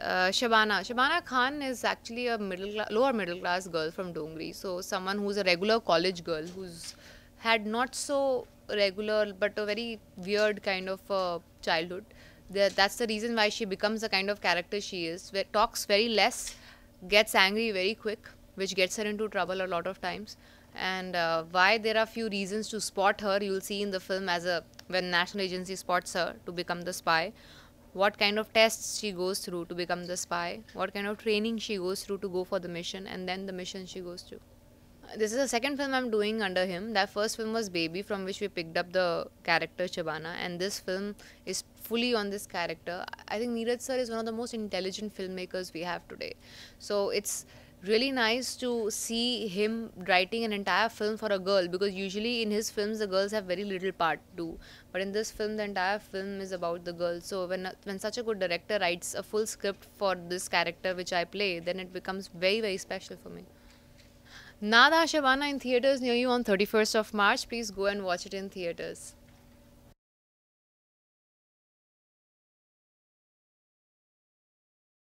Uh, Shabana. Shabana Khan is actually a middle lower middle class girl from Dongri. So someone who's a regular college girl who's had not so regular but a very weird kind of uh, childhood. The, that's the reason why she becomes the kind of character she is. Where talks very less, gets angry very quick, which gets her into trouble a lot of times. And uh, why there are few reasons to spot her, you'll see in the film as a when national agency spots her to become the spy what kind of tests she goes through to become the spy, what kind of training she goes through to go for the mission, and then the mission she goes to. Uh, this is the second film I'm doing under him. That first film was Baby, from which we picked up the character Chabana, and this film is fully on this character. I think Neeraj sir is one of the most intelligent filmmakers we have today. So it's really nice to see him writing an entire film for a girl because usually in his films the girls have very little part too but in this film the entire film is about the girl so when when such a good director writes a full script for this character which i play then it becomes very very special for me Nada Shavana in theaters near you on 31st of March. Please go and watch it in theaters.